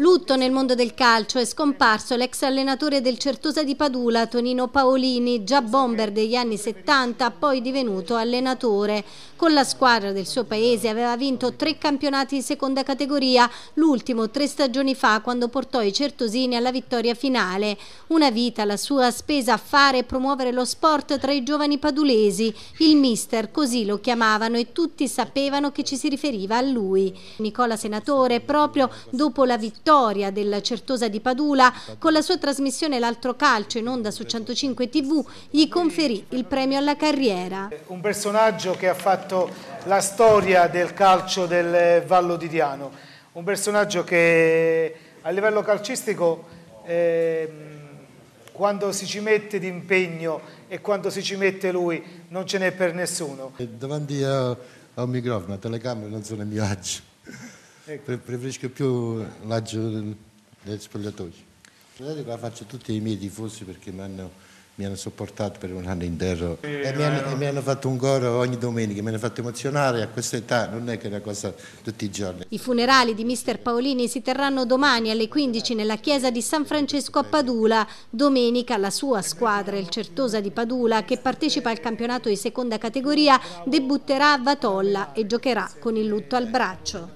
Lutto nel mondo del calcio è scomparso l'ex allenatore del Certosa di Padula, Tonino Paolini, già bomber degli anni 70, poi divenuto allenatore. Con la squadra del suo paese aveva vinto tre campionati di seconda categoria, l'ultimo tre stagioni fa quando portò i certosini alla vittoria finale. Una vita la sua spesa a fare e promuovere lo sport tra i giovani padulesi. Il mister, così lo chiamavano e tutti sapevano che ci si riferiva a lui. Nicola Senatore, proprio dopo la vittoria vittoria della Certosa di Padula con la sua trasmissione L'altro calcio in onda su 105 TV gli conferì il premio alla carriera. Un personaggio che ha fatto la storia del calcio del Vallo di Diano, un personaggio che a livello calcistico eh, quando si ci mette d'impegno e quando si ci mette lui non ce n'è per nessuno. Davanti a, a un microfono, a telecamera non sono mio agio. Ecco. Preferisco più l'aggio del spogliatoio. Guardate qua faccio tutti i miei tifosi perché mi hanno, mi hanno sopportato per un anno intero eh, e, mi hanno, e, mi hanno, fatto un coro ogni domenica, mi hanno fatto emozionare a questa età, non è che è una cosa tutti i giorni. I funerali di mister Paolini si terranno domani alle 15 nella chiesa di San Francesco a Padula. Domenica la sua squadra, il Certosa di Padula, che partecipa al campionato di seconda categoria, debutterà a Vatolla e giocherà con il lutto al braccio.